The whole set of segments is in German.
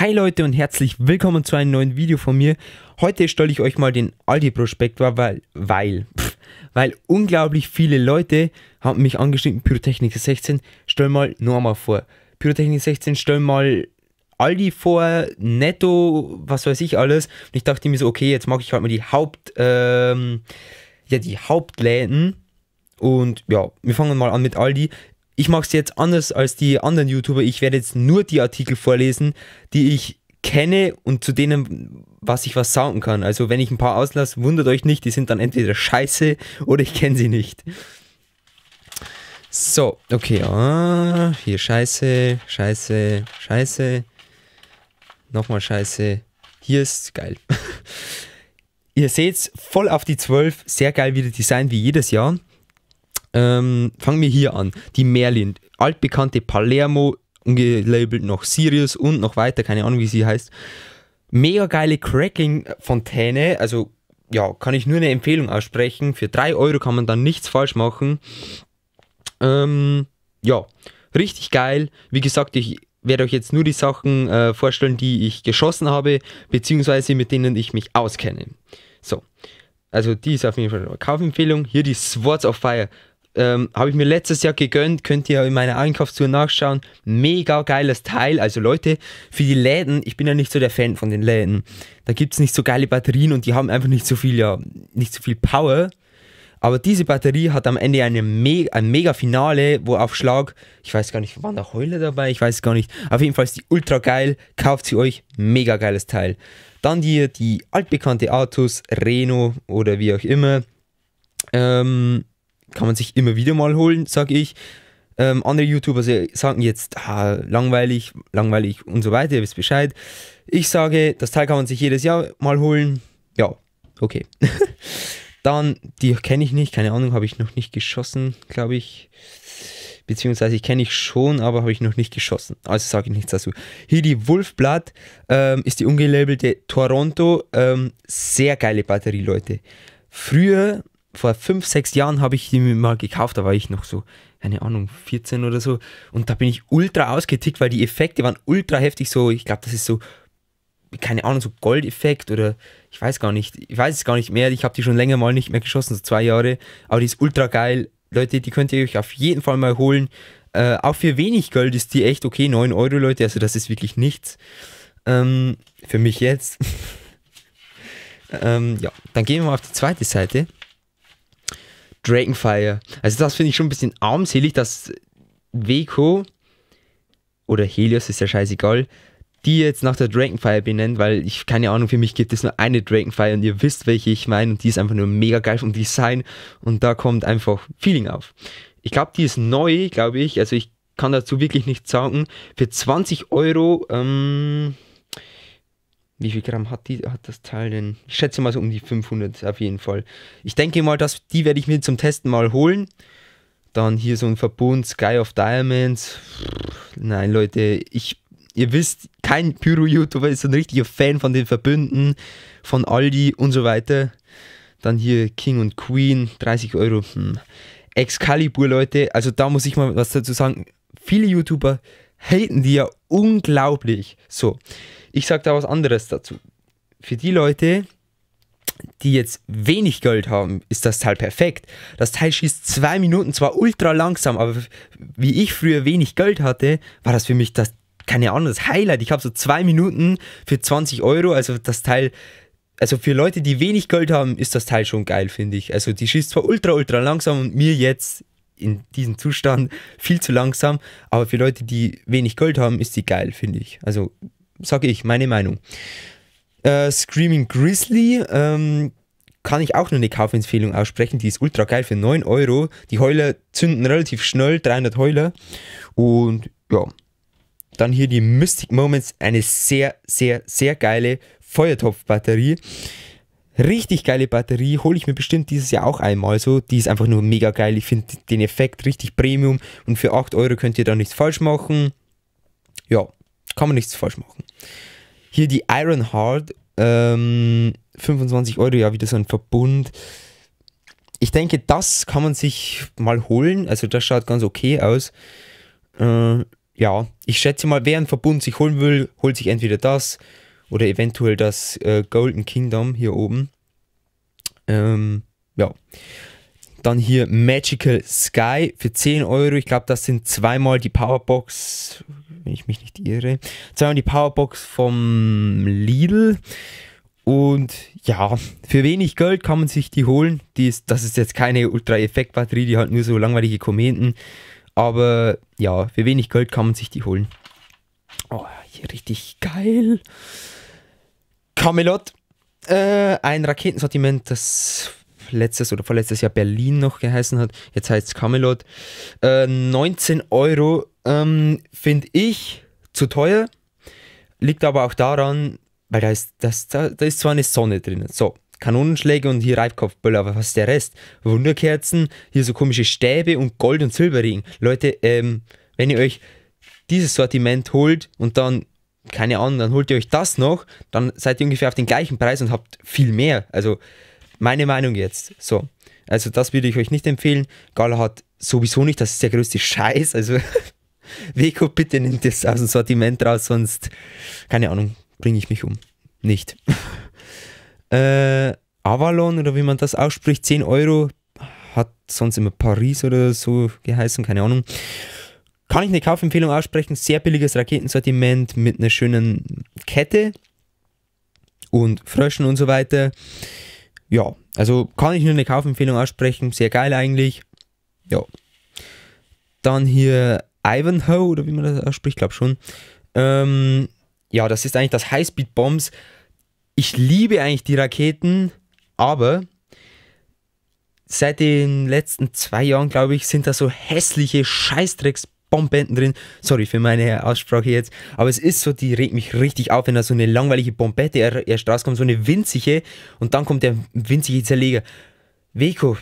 Hi Leute und herzlich willkommen zu einem neuen Video von mir. Heute stelle ich euch mal den Aldi Prospektor, weil, weil, pff, weil unglaublich viele Leute haben mich angeschrieben, Pyrotechnik 16, stell mal Norma vor. Pyrotechnik 16, stell mal Aldi vor, Netto, was weiß ich alles. Und ich dachte mir so, okay, jetzt mache ich halt mal die Haupt, ähm, ja, die Hauptläden. Und ja, wir fangen mal an mit Aldi ich mache es jetzt anders als die anderen YouTuber. Ich werde jetzt nur die Artikel vorlesen, die ich kenne und zu denen, was ich was sagen kann. Also wenn ich ein paar auslasse, wundert euch nicht, die sind dann entweder scheiße oder ich kenne sie nicht. So, okay, ah, hier scheiße, scheiße, scheiße, nochmal scheiße. Hier ist geil. Ihr seht's voll auf die 12, sehr geil wieder Design wie jedes Jahr. Ähm, fangen wir hier an. Die Merlin, altbekannte Palermo, gelabelt noch Sirius und noch weiter, keine Ahnung, wie sie heißt. Mega geile Cracking-Fontäne, also ja, kann ich nur eine Empfehlung aussprechen. Für 3 Euro kann man dann nichts falsch machen. Ähm, ja, richtig geil. Wie gesagt, ich werde euch jetzt nur die Sachen äh, vorstellen, die ich geschossen habe, beziehungsweise mit denen ich mich auskenne. So, also die ist auf jeden Fall eine Kaufempfehlung. Hier die Swords of Fire. Ähm, Habe ich mir letztes Jahr gegönnt, könnt ihr in meiner Einkaufstour nachschauen. Mega geiles Teil. Also Leute, für die Läden, ich bin ja nicht so der Fan von den Läden. Da gibt es nicht so geile Batterien und die haben einfach nicht so viel, ja, nicht so viel Power. Aber diese Batterie hat am Ende eine Me ein mega Finale, wo auf Schlag, ich weiß gar nicht, waren da Heule dabei? Ich weiß gar nicht. Auf jeden Fall ist die ultra geil. Kauft sie euch. Mega geiles Teil. Dann die, die altbekannte Artus, Reno oder wie auch immer. Ähm, kann man sich immer wieder mal holen, sage ich. Ähm, andere YouTuber sagen jetzt, ah, langweilig, langweilig und so weiter, ihr wisst Bescheid. Ich sage, das Teil kann man sich jedes Jahr mal holen. Ja, okay. Dann, die kenne ich nicht, keine Ahnung, habe ich noch nicht geschossen, glaube ich. Beziehungsweise ich kenne ich schon, aber habe ich noch nicht geschossen. Also sage ich nichts dazu. Hier die Wolfblatt ähm, ist die ungelabelte Toronto. Ähm, sehr geile Batterie, Leute. Früher vor fünf, sechs Jahren habe ich die mir mal gekauft, da war ich noch so, keine Ahnung, 14 oder so. Und da bin ich ultra ausgetickt, weil die Effekte waren ultra heftig. So, ich glaube, das ist so, keine Ahnung, so Goldeffekt oder ich weiß gar nicht, ich weiß es gar nicht mehr. Ich habe die schon länger mal nicht mehr geschossen, so zwei Jahre. Aber die ist ultra geil. Leute, die könnt ihr euch auf jeden Fall mal holen. Äh, auch für wenig Geld ist die echt okay, 9 Euro, Leute, also das ist wirklich nichts. Ähm, für mich jetzt. ähm, ja, dann gehen wir mal auf die zweite Seite. Dragonfire. Also das finde ich schon ein bisschen armselig, dass Weko oder Helios ist ja scheißegal, die jetzt nach der Dragonfire benennt, weil ich keine Ahnung, für mich gibt es nur eine Dragonfire und ihr wisst, welche ich meine und die ist einfach nur mega geil vom Design und da kommt einfach Feeling auf. Ich glaube, die ist neu, glaube ich, also ich kann dazu wirklich nichts sagen. Für 20 Euro, ähm, wie viel Gramm hat, die, hat das Teil denn? Ich schätze mal so um die 500 auf jeden Fall. Ich denke mal, dass, die werde ich mir zum Testen mal holen. Dann hier so ein Verbund Sky of Diamonds. Nein, Leute, ich, ihr wisst, kein Pyro-YouTuber ist so ein richtiger Fan von den Verbünden, von Aldi und so weiter. Dann hier King und Queen, 30 Euro. Hm. Excalibur, Leute, also da muss ich mal was dazu sagen. Viele YouTuber haten die ja unglaublich. So, ich sage da was anderes dazu. Für die Leute, die jetzt wenig Gold haben, ist das Teil perfekt. Das Teil schießt zwei Minuten zwar ultra langsam, aber wie ich früher wenig Gold hatte, war das für mich das, keine Ahnung, das Highlight. Ich habe so zwei Minuten für 20 Euro, also das Teil, also für Leute, die wenig Gold haben, ist das Teil schon geil, finde ich. Also die schießt zwar ultra, ultra langsam und mir jetzt in diesem Zustand viel zu langsam, aber für Leute, die wenig Gold haben, ist die geil, finde ich. Also sage ich, meine Meinung. Äh, Screaming Grizzly ähm, kann ich auch nur eine Kaufempfehlung aussprechen. Die ist ultra geil für 9 Euro. Die Heuler zünden relativ schnell, 300 Heuler. Und ja, dann hier die Mystic Moments, eine sehr, sehr, sehr geile Feuertopfbatterie. Richtig geile Batterie, hole ich mir bestimmt dieses Jahr auch einmal so. Die ist einfach nur mega geil. Ich finde den Effekt richtig Premium und für 8 Euro könnt ihr da nichts falsch machen. Ja, kann man nichts falsch machen. Hier die Iron Heart, ähm, 25 Euro, ja, wieder so ein Verbund. Ich denke, das kann man sich mal holen. Also das schaut ganz okay aus. Äh, ja, ich schätze mal, wer einen Verbund sich holen will, holt sich entweder das oder eventuell das äh, Golden Kingdom hier oben. Ähm, ja. Dann hier Magical Sky für 10 Euro. Ich glaube, das sind zweimal die Powerbox wenn ich mich nicht irre. Zweimal die Powerbox vom Lidl. Und ja, für wenig Geld kann man sich die holen. Die ist, das ist jetzt keine Ultra-Effekt-Batterie, die hat nur so langweilige Kometen. Aber ja, für wenig Geld kann man sich die holen. Oh, hier richtig geil. Camelot. Äh, ein Raketensortiment, das letztes oder vorletztes Jahr Berlin noch geheißen hat. Jetzt heißt es Camelot. Äh, 19 Euro ähm, finde ich zu teuer. Liegt aber auch daran, weil da ist, das, da, da ist zwar eine Sonne drin. So, Kanonenschläge und hier Reifkopfböller, aber was ist der Rest? Wunderkerzen, hier so komische Stäbe und Gold- und Silberring. Leute, ähm, wenn ihr euch dieses Sortiment holt und dann, keine Ahnung, dann holt ihr euch das noch, dann seid ihr ungefähr auf den gleichen Preis und habt viel mehr. Also meine Meinung jetzt. So. Also das würde ich euch nicht empfehlen. Gala hat sowieso nicht, das ist der größte Scheiß. Also Weko, bitte nimmt das aus dem Sortiment raus, sonst, keine Ahnung, bringe ich mich um. Nicht. äh, Avalon oder wie man das ausspricht, 10 Euro, hat sonst immer Paris oder so geheißen, keine Ahnung. Kann ich eine Kaufempfehlung aussprechen, sehr billiges Raketensortiment mit einer schönen Kette und Fröschen und so weiter. Ja, also kann ich nur eine Kaufempfehlung aussprechen. Sehr geil eigentlich. Ja. Dann hier Ivanhoe, oder wie man das ausspricht, glaube schon. Ähm, ja, das ist eigentlich das Highspeed-Bombs. Ich liebe eigentlich die Raketen, aber seit den letzten zwei Jahren, glaube ich, sind da so hässliche Scheißdrecks Bomben drin. Sorry für meine Aussprache jetzt. Aber es ist so, die regt mich richtig auf, wenn da so eine langweilige Bombette erst rauskommt, so eine winzige und dann kommt der winzige Zerleger. Weko,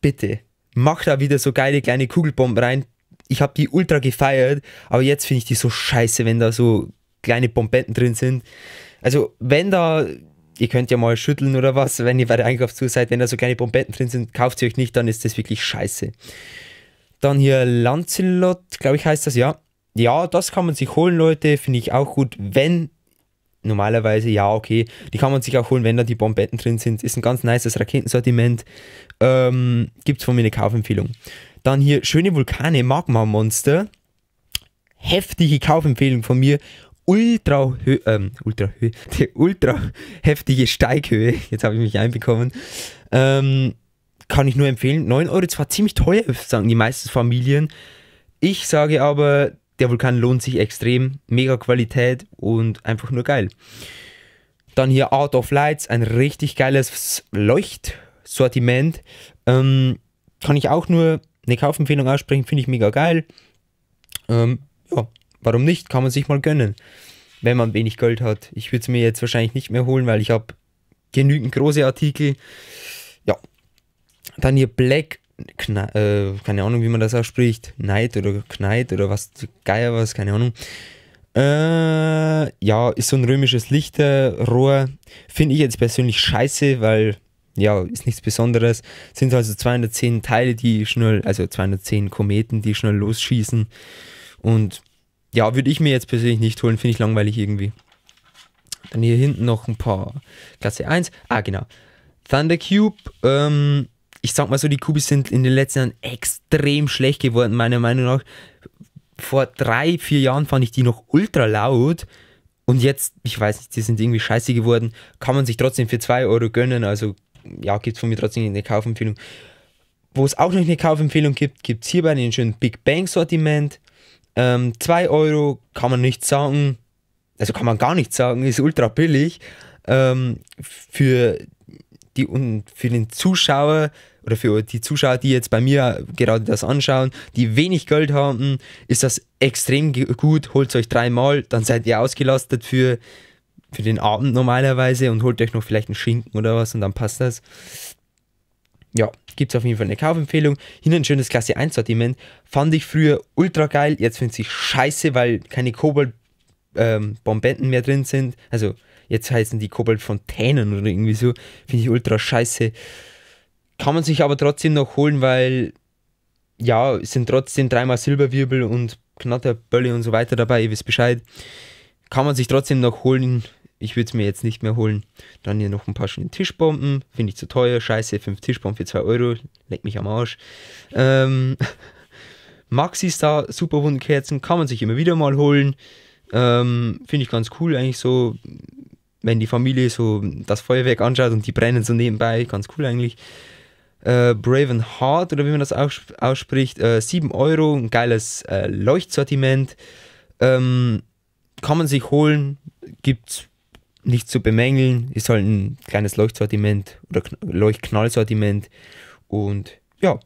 bitte, mach da wieder so geile kleine Kugelbomben rein. Ich habe die ultra gefeiert, aber jetzt finde ich die so scheiße, wenn da so kleine Bombetten drin sind. Also, wenn da ihr könnt ja mal schütteln oder was, wenn ihr bei der Einkaufstour seid, wenn da so kleine Bombetten drin sind, kauft sie euch nicht, dann ist das wirklich scheiße. Dann hier Lancelot, glaube ich, heißt das, ja. Ja, das kann man sich holen, Leute. Finde ich auch gut, wenn. Normalerweise, ja, okay. Die kann man sich auch holen, wenn da die Bombetten drin sind. Ist ein ganz nices Raketensortiment. Ähm, Gibt es von mir eine Kaufempfehlung. Dann hier schöne Vulkane, Magma-Monster. Heftige Kaufempfehlung von mir ultra, Höhe, ähm, ultra, hö ultra heftige Steighöhe. Jetzt habe ich mich einbekommen. Ähm, kann ich nur empfehlen. 9 Euro ist zwar ziemlich teuer, sagen die meisten Familien. Ich sage aber, der Vulkan lohnt sich extrem. Mega Qualität und einfach nur geil. Dann hier Art of Lights, ein richtig geiles Leuchtsortiment. Ähm, kann ich auch nur eine Kaufempfehlung aussprechen, finde ich mega geil. Ähm, ja, warum nicht? Kann man sich mal gönnen, wenn man wenig Geld hat. Ich würde es mir jetzt wahrscheinlich nicht mehr holen, weil ich habe genügend große Artikel. Dann hier Black, Kna äh, keine Ahnung, wie man das ausspricht. Knight oder Knight oder was, Geier was, keine Ahnung. Äh, ja, ist so ein römisches Lichterrohr. Finde ich jetzt persönlich scheiße, weil ja, ist nichts Besonderes. Sind also 210 Teile, die schnell, also 210 Kometen, die schnell losschießen. Und ja, würde ich mir jetzt persönlich nicht holen, finde ich langweilig irgendwie. Dann hier hinten noch ein paar Klasse 1. Ah, genau. Thunder Cube, ähm, ich sag mal so, die Kubis sind in den letzten Jahren extrem schlecht geworden, meiner Meinung nach. Vor drei, vier Jahren fand ich die noch ultra laut. Und jetzt, ich weiß nicht, die sind irgendwie scheiße geworden. Kann man sich trotzdem für 2 Euro gönnen. Also, ja, gibt es von mir trotzdem eine Kaufempfehlung. Wo es auch noch eine Kaufempfehlung gibt, gibt es hierbei einen schönen Big Bang Sortiment. 2 ähm, Euro kann man nicht sagen. Also kann man gar nicht sagen, ist ultra billig. Ähm, für die, und für den Zuschauer oder für die Zuschauer, die jetzt bei mir gerade das anschauen, die wenig Geld haben, ist das extrem gut. Holt euch dreimal, dann seid ihr ausgelastet für, für den Abend normalerweise und holt euch noch vielleicht einen Schinken oder was und dann passt das. Ja, gibt es auf jeden Fall eine Kaufempfehlung. Hier ein schönes Klasse 1 Sortiment. Fand ich früher ultra geil, jetzt finde ich scheiße, weil keine Kobold ähm, Bombetten mehr drin sind. Also jetzt heißen die Koboldfontänen oder irgendwie so. Finde ich ultra scheiße. Kann man sich aber trotzdem noch holen, weil ja, es sind trotzdem dreimal Silberwirbel und Knatterbölle und so weiter dabei, ihr wisst Bescheid. Kann man sich trotzdem noch holen. Ich würde es mir jetzt nicht mehr holen. Dann hier noch ein paar schöne Tischbomben. Finde ich zu teuer. Scheiße, fünf Tischbomben für 2 Euro. Leck mich am Arsch. Ähm, Maxi-Star, Superwundenkerzen, kann man sich immer wieder mal holen. Ähm, Finde ich ganz cool, eigentlich so wenn die Familie so das Feuerwerk anschaut und die brennen so nebenbei, ganz cool eigentlich. Äh, Braven Heart oder wie man das ausspricht, äh, 7 Euro, ein geiles äh, Leuchtsortiment. Ähm, kann man sich holen, gibt's nicht zu bemängeln, ist halt ein kleines Leuchtsortiment oder Leuchtknallsortiment. Und ja,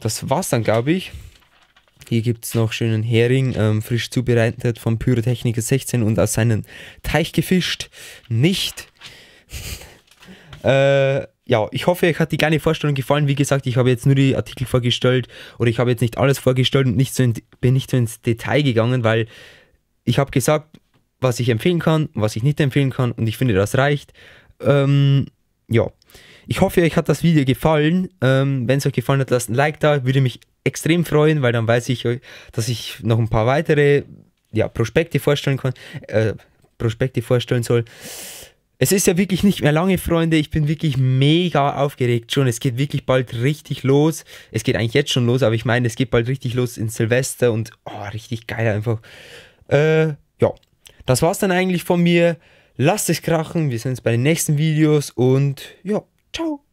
das war's dann, glaube ich. Hier gibt es noch schönen Hering, ähm, frisch zubereitet vom Pyrotechniker 16 und aus seinem Teich gefischt. Nicht. äh, ja, ich hoffe, euch hat die kleine Vorstellung gefallen. Wie gesagt, ich habe jetzt nur die Artikel vorgestellt oder ich habe jetzt nicht alles vorgestellt und nicht so in, bin nicht so ins Detail gegangen, weil ich habe gesagt, was ich empfehlen kann, was ich nicht empfehlen kann und ich finde, das reicht. Ähm, ja, ich hoffe, euch hat das Video gefallen. Ähm, Wenn es euch gefallen hat, lasst ein Like da. Würde mich extrem freuen, weil dann weiß ich, äh, dass ich noch ein paar weitere ja, Prospekte vorstellen kann, äh, Prospekte vorstellen soll. Es ist ja wirklich nicht mehr lange, Freunde. Ich bin wirklich mega aufgeregt schon. Es geht wirklich bald richtig los. Es geht eigentlich jetzt schon los, aber ich meine, es geht bald richtig los in Silvester und oh, richtig geil einfach. Äh, ja, das war's dann eigentlich von mir. Lasst es krachen. Wir sehen uns bei den nächsten Videos und ja, ciao.